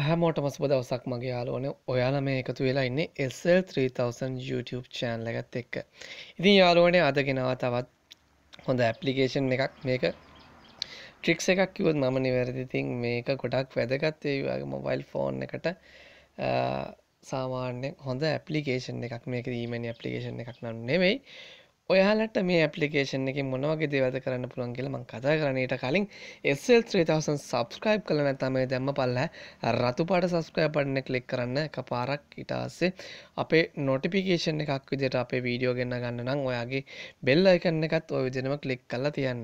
හැමෝටම සුබ දවසක් මගේ යාලෝන ඔයාල මේ එකතු වෙලා ඉන්නේ එස්සල් 3000 YouTube චෑන්ල එකත් එක්ක ඉතින් යාලෝනේ අද ගෙනවා තවත් හොඳ ඇප්ලිකේෂන් එකක් මේක ට්‍රික්ස් එකක් කිවත් මම නිවැරදිතින් මේක ගොඩක් වැදගත්වේවාගේ මොබයිල් ෆෝන් එකට සාමාන්‍යෙන් හොඳ ඇපලිකේෂන් එකක් මේක දීමනි ඇපලිකේෂන් එකක් නම් නෙවෙයි ඔයාලට මේ ඇපලිකේෂන් එක මොනවගේ දේවද කරන්න පුළුවන් කියලා මං කතා කරනට කලින් එස්සල් 3000 සබස්ක්‍රයිබ් කළ නැතම දැම්ම පල්ල රතුපාට සස්ක්‍රයිබ් පටන කලික් කරන්න එක පාරක් ඉටාස්සේ අපේ නොටිපිකේෂන් එකක් විදිට අපේ වීඩියෝ ගන්න ගන්න නම් ඔයාගේ බෙල්ල එකන්න එකත් ඔය විදිනම කලික් කලා තියන්න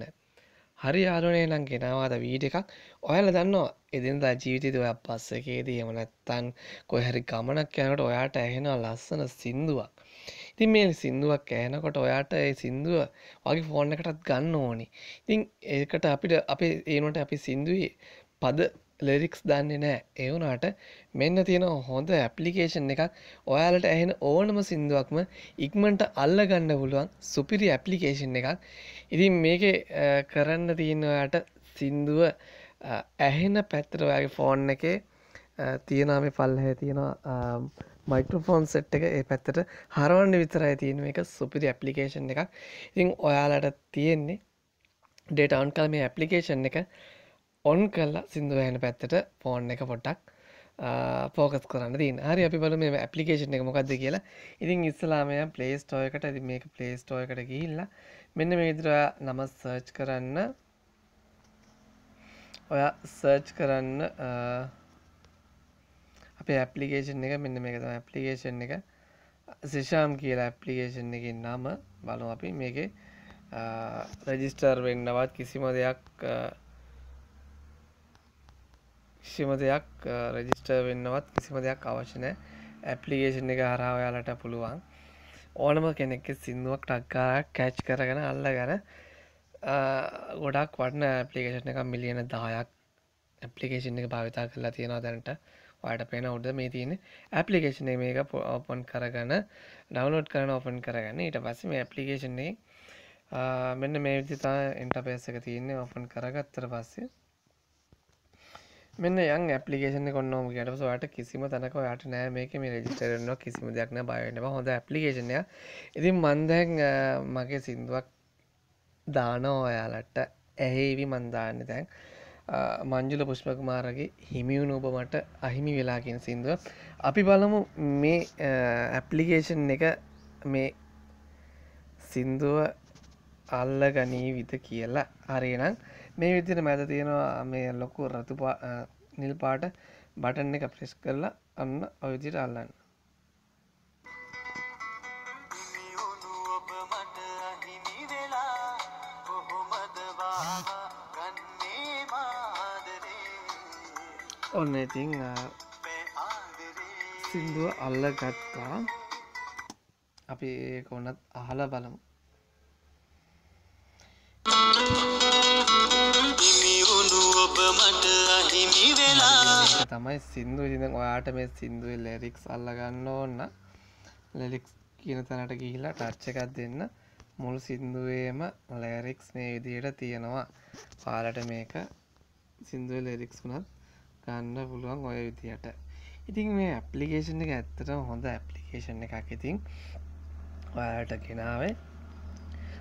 හරි ආරුණය නම් ගෙනවාද වීඩ එකක් ඔයාල දන්නවා එදින්දා ජීවිතය ඔය පස්සකේදී එම නැත්තන් කොහැරි ගමනක් යනට ඔයාට ඇහෙනවා ලස්සන සිින්දුවක් ඉතින් මේ සින්දුවක් ඇහනකොට ඔයාට ඒ සින්දුව වගේ ෆෝන් එකටත් ගන්න ඕනි. ඉතින් ඒකට අපිට අපේ ඒනට අපි සින්දුවේ පද ලෙරික්ස් දන්නේ නෑ ඒ වුණාට මෙන්න තියෙන හොඳ ඇප්ලිකේෂන් එකක් ඔයාලට ඇහෙන ඕනම සින්දුවක්ම ඉක්මනට අල්ල ගන්න පුළුවන් සුපිරි ඇප්ලිකේෂන් එකක්. ඉතින් මේකේ කරන්න තියෙන ඔයාට සින්දුව ඇහෙන පැත්තට ඔයාගේ ෆෝන් එකේ තියෙනවා මේ පල්ලහැ තියෙනවා මයිකෝෆෝන් සෙට් එක ඒ පැත්තට හරවන්න විතරයි තියෙන එක සුපිරි ඇපලිකේෂන් එකක් ඉතින් ඔයාලට තියෙන්නේ ඩේටවන් කල් මේ ඇපලිකේෂන් එක ඔන් කල්ලා සිින්දු හැන පැත්තට ෆෝන් එක පොට්ටක් පෝකස් කරන්න තින් හරි අපි බල මේ පපලිකේෂන් එක මොකක්ද කියලා ඉතින් ඉස්සලාමය පලේස්ටෝයකට ඇති මේක පලේස්ටෝයකට ගිල්ල මෙන්න මේදර නම සර්ච් කරන්න ඔය සර්ච් කරන්න අපේ ඇපලිකේෂන් එක මෙන්න මේක තම ඇපලිකේෂන් එක සිෂාම් කියලා ඇපලිකේෂන් එකින් නම බලු අපි මේක රජිස්ටර් වෙන්නවත් කිසිම දෙයක් කිසිම දෙයක් රජිස්ටර් වෙන්නවත් කිසිම දෙයක් අවශ්‍යනෑ ඇපලිකේෂන් එක හරාවයාලට පුළුවන් ඕනම කෙනෙක් සිින්දුවක් ටක්කාර කැච් කරගෙන අල්ල ගැන ගොඩක් වටන ඇපලිකේෂන එක මිලියන දායක් ඇපලිකේෂන් එක භාවිතා කරලා තියෙනවා දැනට පාට පේන උඩ මේ තියෙන ඇපලිකේෂන මේක ඔපන් කරගන්න ඩවනෝඩ් කරන ඔපන් කරගන්න ඊට පස්ස මේ ඇපලිකේෂන්නේ මෙන්න මේ විදිතා එන්ටපේස එක තියන්නේ ඔපන් කරගත්තර පස්සේ මෙන්න යන් ඇපලිකේෂන කොන්නෝම ගැටස වාට කිසිම තනක යාට නෑ මේක මේ රෙජිස්ටරන කිසිම දෙයක්න බයන්නවා හොඳ ඇපලිකේෂනය ඉතින් මන්දැන් මගේ සිින්දුවක් දානෝ ඔයාලට ඇහෙවි මන්දාන්න තැන් මංජුල පුෂ්පකුමාරගේ හිමිවුණූපමට අහිමි වෙලාකින් සිින්දුව අපි බලමු මේ ඇප්ලිකේෂන් එක මේ සින්දුව අල්ල ගනී විත කියලා හරිනම් මේ විදිර මැත තියෙනවා මේ ලොකු රතු නිල් පාට බටන්න එක ප්‍රෙස් කරලා අන්න ඔවිදිට අල්ලන්න ඔන්න ඉතින් සිින්දුව අල්ල ගත්තා අපි කොන්නත් අහල බලමු තමයි සිින්දු සිද ඔයාට මේ සිින්දුව ලෙරික්ස් අල්ලගන්න ඕන්න ලෙලික්ස් කියන තැනට ගිහිලා ටර්ච්ච එකක් දෙන්න මුල් සිින්දුවේම ලෑරික්ස් මේ විදියට තියෙනවා පාලට මේක සිින්දුව ලෙරික්ස් වුණත් ගන්න පුළුවන් ඔය විදියට ඉතින් මේ ඇපලිකේෂන් එක ඇත්තට හොඳ ඇපලිකේෂන් එකක් ඉතින් ඔයාට කෙනාවේ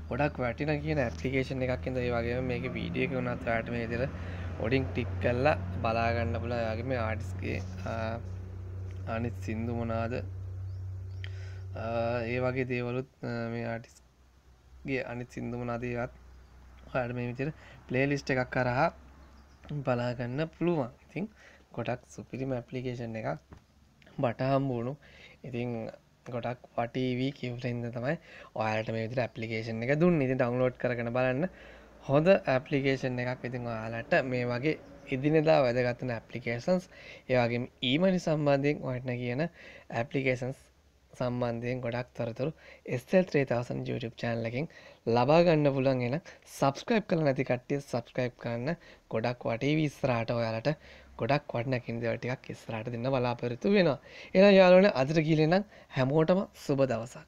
ගොඩක් වැටින කියන ඇපලිකේෂන් එකක් ඉද ඒ වගේ මේක වීඩියක වුණත් යාට මේ දෙර ඔඩින් ටික් කල්ලා බලාගන්න පුළ යාගේ මේ ආටිස්ගේ අනිත් සින්දු මොනාද ඒ වගේ දේවලුත් මේ ආටිස්ගේ අනිත් සිින්දුමනාදේවත් හට මේ විතර ප්ලේලිස්ට එකක් කරහා බලාගන්න පුළුවන් ඉතින් ගොඩක් සුපිරිම ඇපලිකේෂන් එක බටහම්බුණු ඉතින් ගොඩක් පටවී කිවලෙන්ද තමයි ඔයාට මේ විදිර ඇපලිකේෂන් එක දුන්න ඉති ඩවන්ලෝඩ් කරන බලන්න හොඳ ඇපලිකේෂන් එකක් ඉතින් ඔයාලට මේ වගේ ඉදිනෙදා වැදගත්න ඇපලිකේසන්ස් ඒවාගේ ඊමනි සම්බන්ධයෙන් ඔයටන කියන ඇපලිකේසන්ස් සම්බන්ධයෙන් ගොඩක් තොරතුරු ස්තල්3000 YouTube චැනලකින් ලබාගන්න පුලන් එන සබස්ක්‍රයිබ් කළ නැති කට්ටිය සබස්ක්‍රයිබ් කරන්න ගොඩක් වටේ විස්රාට ඔයාලට ගොඩක් වටන කින්දවටක් ස්රාට දෙන්න බලාපොරතු වෙනවා එන යාලන අදර කියලෙනම් හැමෝටම සුබ දවසක්